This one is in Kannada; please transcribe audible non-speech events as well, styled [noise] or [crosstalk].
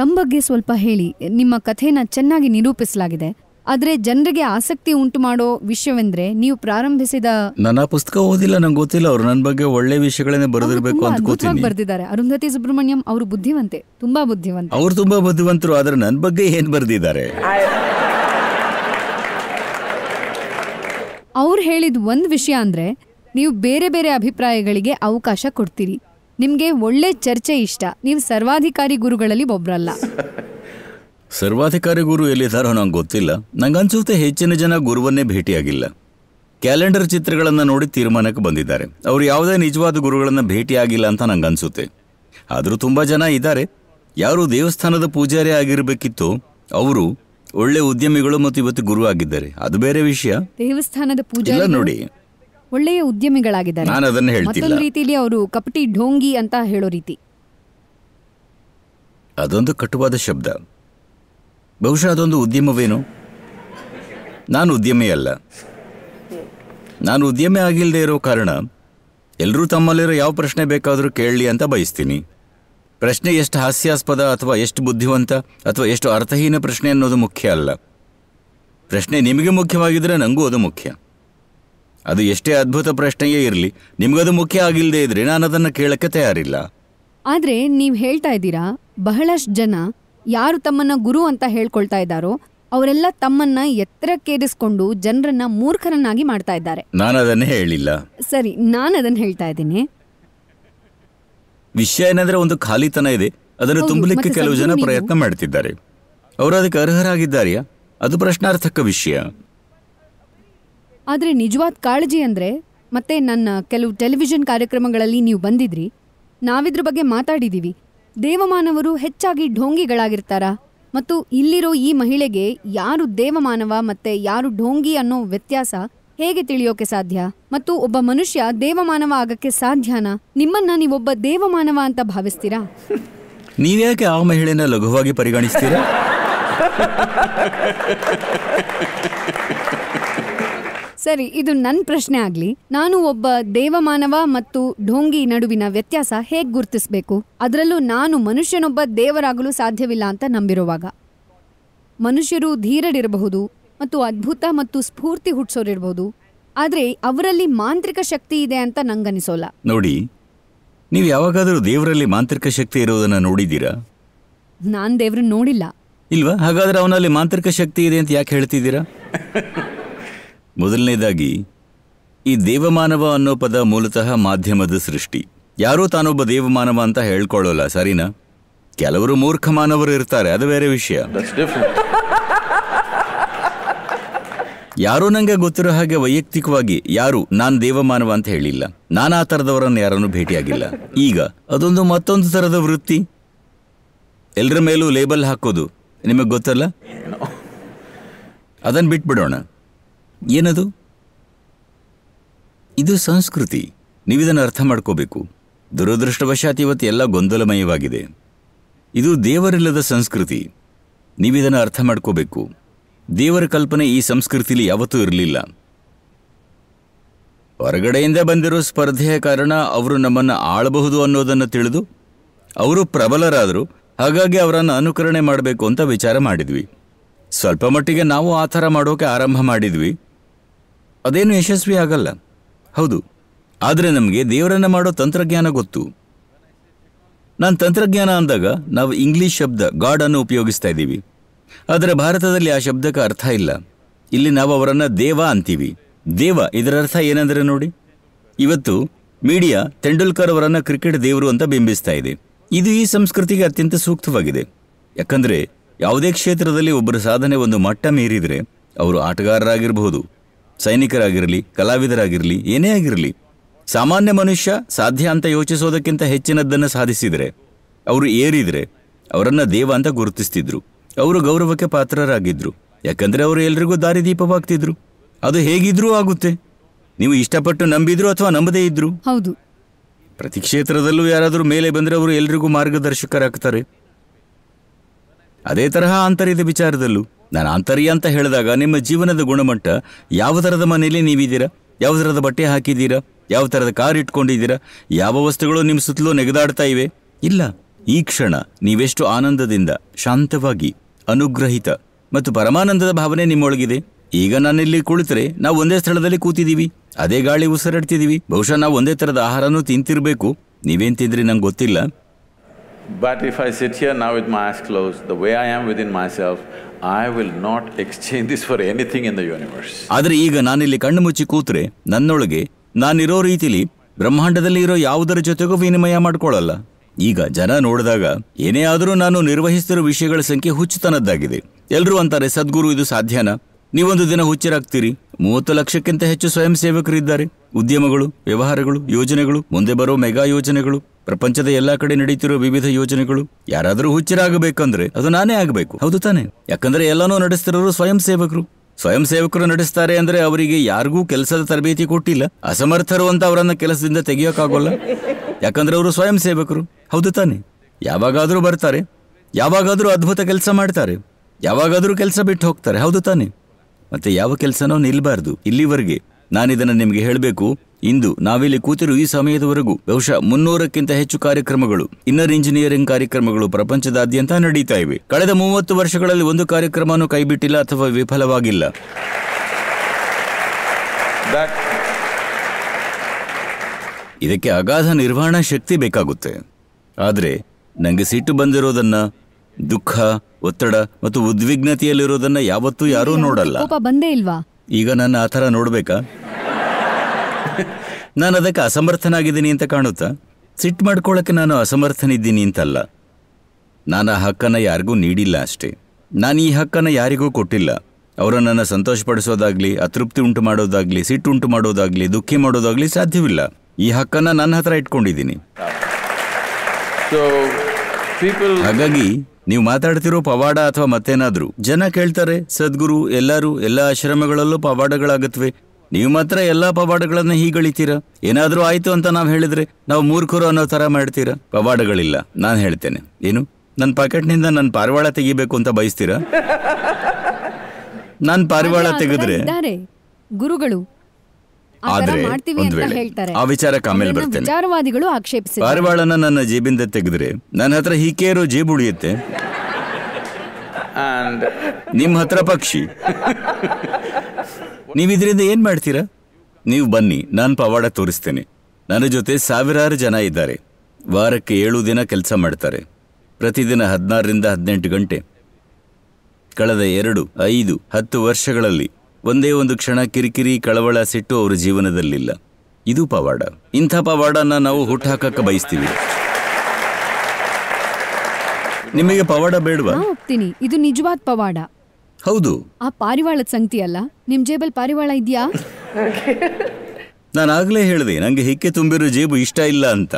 ತಮ್ಮ ಬಗ್ಗೆ ಸ್ವಲ್ಪ ಹೇಳಿ ನಿಮ್ಮ ಕಥೆನ ಚೆನ್ನಾಗಿ ನಿರೂಪಿಸಲಾಗಿದೆ ಆದರೆ ಜನರಿಗೆ ಆಸಕ್ತಿ ಉಂಟು ಮಾಡೋ ವಿಷಯವೆಂದ್ರೆ ನೀವು ಪ್ರಾರಂಭಿಸಿದ ನನ್ನ ಪುಸ್ತಕ ಓದಿಲ್ಲ ನಂಗೆ ಗೊತ್ತಿಲ್ಲ ಅವರು ನನ್ನ ಬಗ್ಗೆ ಒಳ್ಳೆ ವಿಷಯಗಳನ್ನೇ ಬರೆದಿರಬೇಕು ಅಂತ ಗೊತ್ತಿಲ್ಲ ಬರ್ದಿದ್ದಾರೆ ಅರುಂಧತಿ ಸುಬ್ರಹ್ಮಣ್ಯಂ ಅವರು ಬುದ್ಧಿವಂತೆ ತುಂಬಾ ಬುದ್ಧಿವಂತ ಅವರು ತುಂಬಾ ಬುದ್ಧಿವಂತರು ಆದ್ರೆ ನನ್ನ ಬಗ್ಗೆ ಏನ್ ಬರೆದಿದ್ದಾರೆ ಅವ್ರು ಹೇಳಿದ ಒಂದು ವಿಷಯ ಅಂದ್ರೆ ನೀವು ಬೇರೆ ಬೇರೆ ಅಭಿಪ್ರಾಯಗಳಿಗೆ ಅವಕಾಶ ಕೊಡ್ತೀರಿ ನಿಮ್ಗೆ ಒಳ್ಳೆ ಚರ್ಚೆ ಇಷ್ಟ ನೀವು ಸರ್ವಾಧಿಕಾರಿ ಗುರುಗಳಲ್ಲಿ ಒಬ್ರಲ್ಲ [laughs] ಸರ್ವಾಧಿಕಾರಿ ಗುರು ಎಲ್ಲಿದ್ದಾರೋ ನಂಗೆ ಗೊತ್ತಿಲ್ಲ ನಂಗನ್ಸುತ್ತೆ ಹೆಚ್ಚಿನ ಜನ ಗುರುವನ್ನೇ ಭೇಟಿಯಾಗಿಲ್ಲ ಕ್ಯಾಲೆಂಡರ್ ಚಿತ್ರಗಳನ್ನು ನೋಡಿ ತೀರ್ಮಾನಕ್ಕೆ ಬಂದಿದ್ದಾರೆ ಅವರು ಯಾವುದೇ ನಿಜವಾದ ಗುರುಗಳನ್ನು ಭೇಟಿಯಾಗಿಲ್ಲ ಅಂತ ನಂಗನ್ಸುತ್ತೆ ಆದರೂ ತುಂಬ ಜನ ಇದ್ದಾರೆ ಯಾರು ದೇವಸ್ಥಾನದ ಪೂಜಾರಿ ಆಗಿರಬೇಕಿತ್ತು ಅವರು ಒಳ್ಳೆ ಉದ್ಯಮಿಗಳು ಮತ್ತು ಇವತ್ತು ಗುರು ಆಗಿದ್ದಾರೆ ಅದು ಬೇರೆ ವಿಷಯ ದೇವಸ್ಥಾನದ ಪೂಜಾರಿ ನೋಡಿ ಒಳ್ಳೆಯ ಉದ್ಯಮಿಗಳಾಗಿದ್ದಾರೆ ಮತ್ತೊಂದು ರೀತಿಯಲ್ಲಿ ಅವರು ಕಪಟಿ ಢೋಂಗಿ ಅಂತ ಹೇಳೋ ರೀತಿ ಅದೊಂದು ಕಟುವಾದ ಶಬ್ದ ಬಹುಶಃ ಅದೊಂದು ಉದ್ಯಮವೇನು ನಾನು ಉದ್ಯಮಿ ಅಲ್ಲ ನಾನು ಉದ್ಯಮಿ ಆಗಿಲ್ಲದೆ ಇರೋ ಕಾರಣ ಎಲ್ಲರೂ ತಮ್ಮಲ್ಲಿರೋ ಯಾವ ಪ್ರಶ್ನೆ ಬೇಕಾದರೂ ಕೇಳಲಿ ಅಂತ ಬಯಸ್ತೀನಿ ಪ್ರಶ್ನೆ ಎಷ್ಟು ಹಾಸ್ಯಾಸ್ಪದ ಅಥವಾ ಎಷ್ಟು ಬುದ್ಧಿವಂತ ಅಥವಾ ಎಷ್ಟು ಅರ್ಥಹೀನ ಪ್ರಶ್ನೆ ಅನ್ನೋದು ಮುಖ್ಯ ಅಲ್ಲ ಪ್ರಶ್ನೆ ನಿಮಗೆ ಮುಖ್ಯವಾಗಿದ್ದರೆ ನನಗೂ ಅದು ಮುಖ್ಯ ಅದು ಎಷ್ಟೇ ಅದ್ಭುತ ಪ್ರಶ್ನೆಯೇ ಇರಲಿ ನಿಮ್ಗದು ಮುಖ್ಯ ಆಗಿಲ್ಲದೆ ಇದ್ರೆ ನಾನು ಅದನ್ನ ಕೇಳಕ್ಕೆ ತಯಾರಿಲ್ಲ ಆದ್ರೆ ನೀವು ಹೇಳ್ತಾ ಇದ್ದೀರಾ ಬಹಳಷ್ಟು ಜನ ಯಾರು ತಮ್ಮನ್ನ ಗುರು ಅಂತ ಹೇಳ್ಕೊಳ್ತಾ ಇದ್ದಾರೋ ಅವರೆಲ್ಲ ತಮ್ಮನ್ನ ಎತ್ತರಕ್ಕೇರಿಸ್ಕೊಂಡು ಜನರನ್ನ ಮೂರ್ಖರನ್ನಾಗಿ ಮಾಡ್ತಾ ಇದ್ದಾರೆ ನಾನು ಅದನ್ನ ಹೇಳಿಲ್ಲ ಸರಿ ನಾನು ಅದನ್ನ ಹೇಳ್ತಾ ಇದ್ದೀನಿ ವಿಷಯ ಏನಂದ್ರೆ ಒಂದು ಖಾಲಿತನ ಇದೆ ಅದನ್ನು ತುಂಬಲಿಕ್ಕೆ ಕೆಲವು ಜನ ಪ್ರಯತ್ನ ಮಾಡ್ತಿದ್ದಾರೆ ಅವರು ಅದಕ್ಕೆ ಅರ್ಹರಾಗಿದ್ದಾರೆಯಾ ಅದು ಪ್ರಶ್ನಾರ್ಥಕ ವಿಷಯ ಆದರೆ ನಿಜವಾದ ಕಾಳಜಿ ಅಂದರೆ ಮತ್ತೆ ನನ್ನ ಕೆಲವು ಟೆಲಿವಿಷನ್ ಕಾರ್ಯಕ್ರಮಗಳಲ್ಲಿ ನೀವು ಬಂದಿದ್ರಿ, ನಾವಿದ್ರ ಬಗ್ಗೆ ಮಾತಾಡಿದೀವಿ. ದೇವಮಾನವರು ಹೆಚ್ಚಾಗಿ ಢೋಂಗಿಗಳಾಗಿರ್ತಾರಾ ಮತ್ತು ಇಲ್ಲಿರೋ ಈ ಮಹಿಳೆಗೆ ಯಾರು ದೇವಮಾನವ ಮತ್ತೆ ಯಾರು ಢೋಂಗಿ ಅನ್ನೋ ವ್ಯತ್ಯಾಸ ಹೇಗೆ ತಿಳಿಯೋಕೆ ಸಾಧ್ಯ ಮತ್ತು ಒಬ್ಬ ಮನುಷ್ಯ ದೇವಮಾನವ ಆಗಕ್ಕೆ ಸಾಧ್ಯನಾ? ನಿಮ್ಮನ್ನ ನೀವೊಬ್ಬ ದೇವಮಾನವ ಅಂತ ಭಾವಿಸ್ತೀರಾ? ನೀವ್ಯಾಕೆ ಆ ಮಹಿಳೆನ ಲಘುವಾಗಿ ಪರಿಗಣಿಸ್ತೀರಾ? [laughs] ಸರಿ, ಇದು ನನ್ನ ಪ್ರಶ್ನೆ ಆಗ್ಲಿ. ನಾನು ಒಬ್ಬ ದೇವಮಾನವ ಮತ್ತು ಢೋಂಗಿ ನಡುವಿನ ವ್ಯತ್ಯಾಸ ಹೇಗ್ ಗುರುತಿಸಬೇಕು ಅದರಲ್ಲೂ ನಾನು ಮನುಷ್ಯನೊಬ್ಬ ದೇವರಾಗಲು ಸಾಧ್ಯವಿಲ್ಲ ಅಂತ ನಂಬಿರುವಾಗ ಮನುಷ್ಯರು ಧೀರಡಿರಬಹುದು ಮತ್ತು ಅದ್ಭುತ ಮತ್ತು ಸ್ಫೂರ್ತಿ ಹುಟ್ಟಿಸೋರಿರಬಹುದು ಆದ್ರೆ ಅವರಲ್ಲಿ ಮಾಂತ್ರಿಕ ಶಕ್ತಿ ಇದೆ ಅಂತ ನಂಗನಿಸೋಲ್ಲ ನೋಡಿ, ನೀವು ಯಾವಾಗಾದರೂ ದೇವರಲ್ಲಿ ಮಾಂತ್ರಿಕ ಶಕ್ತಿ ಇರೋದನ್ನ ನೋಡಿದೀರಾ? ನಾನ್ ದೇವ್ರನ್ನ ನೋಡಿಲ್ಲ. ಇಲ್ವಾ ಹಾಗಾದ್ರೆ ಅವನಲ್ಲಿ ಮಾಂತ್ರಿಕ ಶಕ್ತಿ ಇದೆ ಅಂತ ಯಾಕೆ ಹೇಳ್ತಿದ್ದೀರಾ [laughs] ಮೊದಲನೇದಾಗಿ ಈ ದೇವಮಾನವ ಅನ್ನೋ ಪದ ಮೂಲತಃ ಮಾಧ್ಯಮದ ಸೃಷ್ಟಿ ಯಾರೋ ತಾನೊಬ್ಬ ದೇವಮಾನವ ಅಂತ ಹೇಳ್ಕೊಳ್ಳೋಲ್ಲ ಸರಿನಾ ಕೆಲವರು ಮೂರ್ಖ ಮಾನವರು ಇರ್ತಾರೆ ಅದು ಬೇರೆ ವಿಷಯ ಯಾರೋ ನಂಗೆ ಗೊತ್ತಿರೋ ಹಾಗೆ ವೈಯಕ್ತಿಕವಾಗಿ ಯಾರು ನಾನು ದೇವಮಾನವ ಅಂತ ಹೇಳಿಲ್ಲ ನಾನು ಆ ಥರದವರನ್ನು ಯಾರನ್ನು ಭೇಟಿಯಾಗಿಲ್ಲ ಈಗ ಅದೊಂದು ಮತ್ತೊಂದು ಥರದ ವೃತ್ತಿ ಎಲ್ಲರ ಮೇಲೂ ಲೇಬಲ್ ಹಾಕೋದು ನಿಮಗೆ ಗೊತ್ತಲ್ಲ ಅದನ್ನು ಬಿಟ್ಬಿಡೋಣ ಏನದು ಇದು ಸಂಸ್ಕೃತಿ ನೀವಿದನ್ನು ಅರ್ಥ ಮಾಡ್ಕೋಬೇಕು ದುರದೃಷ್ಟವಶಾತ್ ಇವತ್ತು ಎಲ್ಲ ಗೊಂದಲಮಯವಾಗಿದೆ ಇದು ದೇವರಿಲ್ಲದ ಸಂಸ್ಕೃತಿ ನೀವಿದನ್ನು ಅರ್ಥ ಮಾಡ್ಕೋಬೇಕು ದೇವರ ಕಲ್ಪನೆ ಈ ಸಂಸ್ಕೃತಿಲಿ ಯಾವತ್ತೂ ಇರಲಿಲ್ಲ ಹೊರಗಡೆಯಿಂದ ಬಂದಿರೋ ಸ್ಪರ್ಧೆಯ ಕಾರಣ ಅವರು ನಮ್ಮನ್ನು ಆಳಬಹುದು ಅನ್ನೋದನ್ನು ತಿಳಿದು ಅವರು ಪ್ರಬಲರಾದರು ಹಾಗಾಗಿ ಅವರನ್ನು ಅನುಕರಣೆ ಮಾಡಬೇಕು ಅಂತ ವಿಚಾರ ಮಾಡಿದ್ವಿ ಸ್ವಲ್ಪ ಮಟ್ಟಿಗೆ ನಾವು ಆ ಥರ ಮಾಡೋಕೆ ಆರಂಭ ಮಾಡಿದ್ವಿ ಅದೇನು ಯಶಸ್ವಿ ಆಗಲ್ಲ ಹೌದು ಆದರೆ ನಮಗೆ ದೇವರನ್ನ ಮಾಡೋ ತಂತ್ರಜ್ಞಾನ ಗೊತ್ತು ನಾನು ತಂತ್ರಜ್ಞಾನ ಅಂದಾಗ ನಾವು ಇಂಗ್ಲೀಷ್ ಶಬ್ದ ಗಾಡ್ ಅನ್ನು ಉಪಯೋಗಿಸ್ತಾ ಇದ್ದೀವಿ ಆದರೆ ಭಾರತದಲ್ಲಿ ಆ ಶಬ್ದಕ್ಕೆ ಅರ್ಥ ಇಲ್ಲ ಇಲ್ಲಿ ನಾವು ಅವರನ್ನು ದೇವ ಅಂತೀವಿ ದೇವ ಇದರ ಅರ್ಥ ಏನಂದರೆ ನೋಡಿ ಇವತ್ತು ಮೀಡಿಯಾ ತೆಂಡೂಲ್ಕರ್ ಅವರನ್ನು ಕ್ರಿಕೆಟ್ ದೇವರು ಅಂತ ಬಿಂಬಿಸ್ತಾ ಇದೆ ಇದು ಈ ಸಂಸ್ಕೃತಿಗೆ ಅತ್ಯಂತ ಸೂಕ್ತವಾಗಿದೆ ಯಾಕಂದರೆ ಯಾವುದೇ ಕ್ಷೇತ್ರದಲ್ಲಿ ಒಬ್ಬರ ಸಾಧನೆ ಒಂದು ಮಟ್ಟ ಮೀರಿದರೆ ಅವರು ಆಟಗಾರರಾಗಿರಬಹುದು ಸೈನಿಕರಾಗಿರಲಿ ಕಲಾವಿದರಾಗಿರಲಿ ಏನೇ ಆಗಿರಲಿ ಸಾಮಾನ್ಯ ಮನುಷ್ಯ ಸಾಧ್ಯ ಅಂತ ಯೋಚಿಸೋದಕ್ಕಿಂತ ಹೆಚ್ಚಿನದ್ದನ್ನು ಸಾಧಿಸಿದರೆ ಅವರು ಏರಿದರೆ ಅವರನ್ನು ದೇವ ಅಂತ ಗುರುತಿಸ್ತಿದ್ರು ಅವರು ಗೌರವಕ್ಕೆ ಪಾತ್ರರಾಗಿದ್ದರು ಯಾಕಂದರೆ ಅವರು ಎಲ್ರಿಗೂ ದಾರಿದೀಪವಾಗ್ತಿದ್ರು ಅದು ಹೇಗಿದ್ರೂ ಆಗುತ್ತೆ ನೀವು ಇಷ್ಟಪಟ್ಟು ನಂಬಿದ್ರು ಅಥವಾ ನಂಬದೇ ಇದ್ರು ಹೌದು ಪ್ರತಿ ಕ್ಷೇತ್ರದಲ್ಲೂ ಯಾರಾದರೂ ಮೇಲೆ ಬಂದರೆ ಅವರು ಎಲ್ರಿಗೂ ಮಾರ್ಗದರ್ಶಕರಾಗ್ತಾರೆ ಅದೇ ತರಹ ಆಂತರ್ಯದ ವಿಚಾರದಲ್ಲೂ ನಾನು ಆಂತರ್ಯ ಅಂತ ಹೇಳಿದಾಗ ನಿಮ್ಮ ಜೀವನದ ಗುಣಮಟ್ಟ ಯಾವ ಥರದ ಮನೆಯಲ್ಲಿ ನೀವಿದ್ದೀರಾ ಯಾವ ಥರದ ಬಟ್ಟೆ ಹಾಕಿದ್ದೀರಾ ಯಾವ ಥರದ ಕಾರ್ ಇಟ್ಕೊಂಡಿದ್ದೀರಾ ಯಾವ ವಸ್ತುಗಳು ನಿಮ್ಮ ಸುತ್ತಲೂ ನೆಗೆದಾಡ್ತಾ ಇವೆ ಇಲ್ಲ ಈ ಕ್ಷಣ ನೀವೆಷ್ಟು ಆನಂದದಿಂದ ಶಾಂತವಾಗಿ ಅನುಗ್ರಹಿತ ಮತ್ತು ಪರಮಾನಂದದ ಭಾವನೆ ನಿಮ್ಮೊಳಗಿದೆ ಈಗ ನಾನಿಲ್ಲಿ ಕುಳಿತರೆ ನಾವು ಒಂದೇ ಸ್ಥಳದಲ್ಲಿ ಕೂತಿದ್ದೀವಿ ಅದೇ ಗಾಳಿ ಉಸಿರಾಡ್ತಿದ್ದೀವಿ ಬಹುಶಃ ನಾವು ಒಂದೇ ಥರದ ಆಹಾರನೂ ತಿಂತಿರಬೇಕು ನೀವೇನು ತಿಂದ್ರಿ ನಂಗೆ ಗೊತ್ತಿಲ್ಲ But if I sit here now with my eyes closed, the way I am within myself, I will not [laughs] exchange this for anything in the universe. ಆದರೆ ಈಗ ನಾನಿಲ್ಲಿ ಕಣ್ಣು ಮುಚ್ಚಿ ಕೂತ್ರೆ ನನ್ನೊಳಗೆ ನಾನಿರೋ ರೀತಿಲಿ ಬ್ರಹ್ಮಾಂಡದಲ್ಲಿ ಇರೋ ಯಾವುದರ ಜೊತೆಗೂ ವಿನಿಮಯ ಮಾಡ್ಕೊಳ್ಳಲ್ಲ ಈಗ ಜನ ನೋಡಿದಾಗ ಏನೇ ಆದರೂ ನಾನು ನಿರ್ವಹಿಸ್ತಿರೋ ವಿಷಯಗಳ ಸಂಖ್ಯೆ ಹುಚ್ಚುತನದ್ದಾಗಿದೆ ಎಲ್ಲರೂ ಅಂತಾರೆ ಸದ್ಗುರು ಇದು ಸಾಧ್ಯನಾ ನೀವೊಂದು ದಿನ ಹುಚ್ಚರಾಗ್ತೀರಿ ಮೂವತ್ತು ಲಕ್ಷಕ್ಕಿಂತ ಹೆಚ್ಚು ಸ್ವಯಂ ಸೇವಕರಿದ್ದಾರೆ ಉದ್ಯಮಗಳು ವ್ಯವಹಾರಗಳು ಯೋಜನೆಗಳು ಮುಂದೆ ಬರೋ ಮೆಗಾ ಯೋಜನೆಗಳು ಪ್ರಪಂಚದ ಎಲ್ಲಾ ಕಡೆ ನಡೆಯುತ್ತಿರುವ ವಿವಿಧ ಯೋಜನೆಗಳು ಯಾರಾದರೂ ಹುಚ್ಚರಾಗಬೇಕಂದ್ರೆ ಅದು ನಾನೇ ಆಗಬೇಕು ಹೌದು ತಾನೆ ಯಾಕಂದ್ರೆ ಎಲ್ಲಾನು ನಡೆಸ್ತಿರೋರು ಸ್ವಯಂ ಸೇವಕರು ಸ್ವಯಂ ಸೇವಕರು ನಡೆಸ್ತಾರೆ ಅಂದ್ರೆ ಅವರಿಗೆ ಯಾರಿಗೂ ಕೆಲಸದ ತರಬೇತಿ ಕೊಟ್ಟಿಲ್ಲ ಅಸಮರ್ಥರು ಅಂತ ಅವರನ್ನ ಕೆಲಸದಿಂದ ತೆಗೆಯೋಕಾಗೋಲ್ಲ ಯಾಕಂದ್ರೆ ಅವರು ಸ್ವಯಂ ಸೇವಕರು ಹೌದು ತಾನೆ ಯಾವಾಗಾದರೂ ಬರ್ತಾರೆ ಯಾವಾಗಾದರೂ ಅದ್ಭುತ ಕೆಲಸ ಮಾಡ್ತಾರೆ ಯಾವಾಗಾದರೂ ಕೆಲಸ ಬಿಟ್ಟು ಹೋಗ್ತಾರೆ ಹೌದು ತಾನೆ ಮತ್ತೆ ಯಾವ ಕೆಲಸನೂ ನಿಲ್ಬಾರ್ದು ಇಲ್ಲಿವರೆಗೆ ನಾನಿದನ್ನು ನಿಮಗೆ ಹೇಳಬೇಕು ಇಂದು ನಾವಿಲ್ಲಿ ಕೂತಿರುವ ಈ ಸಮಯದವರೆಗೂ ಬಹುಶಃ ಮುನ್ನೂರಕ್ಕಿಂತ ಹೆಚ್ಚು ಕಾರ್ಯಕ್ರಮಗಳು ಇನ್ನರ್ ಇಂಜಿನಿಯರಿಂಗ್ ಕಾರ್ಯಕ್ರಮಗಳು ಪ್ರಪಂಚದಾದ್ಯಂತ ನಡೀತಾ ಇವೆ ಕಳೆದ ಮೂವತ್ತು ವರ್ಷಗಳಲ್ಲಿ ಒಂದು ಕಾರ್ಯಕ್ರಮವನ್ನು ಕೈಬಿಟ್ಟಿಲ್ಲ ಅಥವಾ ವಿಫಲವಾಗಿಲ್ಲ ಇದಕ್ಕೆ ಅಗಾಧ ನಿರ್ವಹಣಾ ಶಕ್ತಿ ಬೇಕಾಗುತ್ತೆ ಆದರೆ ನನಗೆ ಸಿಟ್ಟು ಬಂದಿರೋದನ್ನ ದುಃಖ ಒತ್ತಡ ಮತ್ತು ಉದ್ವಿಗ್ನತೆಯಲ್ಲಿರೋದನ್ನ ಯಾವತ್ತೂ ಯಾರೂ ನೋಡಲ್ಲ ಬಂದೇ ಈಗ ನನ್ನ ಆ ಥರ ನೋಡ್ಬೇಕಾ ನಾನು ಅದಕ್ಕೆ ಅಸಮರ್ಥನಾಗಿದ್ದೀನಿ ಅಂತ ಕಾಣುತ್ತಾ ಸಿಟ್ಟು ಮಾಡ್ಕೊಳ್ಳೋಕ್ಕೆ ನಾನು ಅಸಮರ್ಥನಿದ್ದೀನಿ ಅಂತಲ್ಲ ನಾನು ಆ ಹಕ್ಕನ್ನು ಯಾರಿಗೂ ನೀಡಿಲ್ಲ ಅಷ್ಟೇ ನಾನು ಈ ಹಕ್ಕನ್ನು ಯಾರಿಗೂ ಕೊಟ್ಟಿಲ್ಲ ಅವರು ನನ್ನ ಸಂತೋಷಪಡಿಸೋದಾಗಲಿ ಅತೃಪ್ತಿ ಉಂಟು ಮಾಡೋದಾಗಲಿ ಸಿಟ್ಟುಂಟು ಮಾಡೋದಾಗಲಿ ದುಃಖಿ ಮಾಡೋದಾಗಲಿ ಸಾಧ್ಯವಿಲ್ಲ ಈ ಹಕ್ಕನ್ನು ನನ್ನ ಹತ್ರ ಇಟ್ಕೊಂಡಿದ್ದೀನಿ ಹಾಗಾಗಿ ನೀವು ಮಾತಾಡ್ತಿರೋ ಪವಾಡ ಅಥವಾ ಮತ್ತೇನಾದ್ರೂ ಜನ ಕೇಳ್ತಾರೆ ಸದ್ಗುರು ಎಲ್ಲರೂ ಎಲ್ಲ ಆಶ್ರಮಗಳಲ್ಲೂ ಪವಾಡಗಳಾಗತ್ವೆ ನೀವ್ ಮಾತ್ರ ಎಲ್ಲಾ ಪವಾಡಗಳನ್ನ ಹೀಗಳಿತೀರ ಏನಾದ್ರೂ ಆಯ್ತು ಅಂತ ನಾವ್ ಹೇಳಿದ್ರೆ ನಾವು ಮೂರ್ಖರು ಅನ್ನೋ ತರ ಮಾಡ್ತೀರಾ ಪವಾಡಗಳಿಲ್ಲ ನಾನ್ ಹೇಳ್ತೇನೆ ಏನು ನನ್ನ ನಿಂದ ನನ್ನ ಪಾರಿವಾಳ ತೆಗಿಬೇಕು ಅಂತ ಬಯಸ್ತೀರಾ [laughs] ನಾನು ಪಾರಿವಾಳ ತೆಗೆದ್ರೆ ಗುರುಗಳು ಆದ್ರೆ ಒಂದ್ ವೇಳೆ ಆ ವಿಚಾರ ಕಾಮೇಲ್ ಬರ್ತೇನೆ ಪಾರಿವಾಳನ ನನ್ನ ಜೇಬಿಂದ ತೆಗೆದ್ರೆ ನನ್ನ ಹತ್ರ ಹೀಕೇರೋ ಜೇಬು ಉಳಿಯುತ್ತೆ ನಿಮ್ಮ ಹತ್ರ ಪಕ್ಷಿ [laughs] ನೀವು ಇದರಿಂದ ಏನು ಮಾಡ್ತೀರಾ ನೀವು ಬನ್ನಿ ನಾನು ಪವಾಡ ತೋರಿಸ್ತೇನೆ ನನ್ನ ಜೊತೆ ಸಾವಿರಾರು ಜನ ಇದ್ದಾರೆ ವಾರಕ್ಕೆ ಏಳು ದಿನ ಕೆಲಸ ಮಾಡ್ತಾರೆ ಪ್ರತಿದಿನ ಹದಿನಾರರಿಂದ ಹದಿನೆಂಟು ಗಂಟೆ ಕಳೆದ ಎರಡು ಐದು ಹತ್ತು ವರ್ಷಗಳಲ್ಲಿ ಒಂದೇ ಒಂದು ಕ್ಷಣ ಕಿರಿಕಿರಿ ಕಳವಳ ಸಿಟ್ಟು ಅವರ ಜೀವನದಲ್ಲಿಲ್ಲ ಇದು ಪವಾಡ ಇಂಥ ಪವಾಡನ ನಾವು ಹುಟ್ಟುಹಾಕಕ್ಕೆ ಬಯಸ್ತೀವಿ ನಿಮಗೆ ಪವಾಡ ಬೇಡವಾ ಹೋಗ್ತೀನಿ ಇದು ನಿಜವಾದ ಪವಾಡ ಹೌದು ಆ ಪಾರಿವಾಳದ ಸಂಗತಿ ಅಲ್ಲ ನಿಮ್ ಜೇಬಲ್ ಪಾರಿವಾಳ ಇದ್ಯಾ ನಾನಾಗ್ಲೇ ಹೇಳಿದೆ ನಂಗೆ ಹಿಕ್ಕೆ ತುಂಬಿರೋ ಜೇಬು ಇಷ್ಟ ಇಲ್ಲ ಅಂತ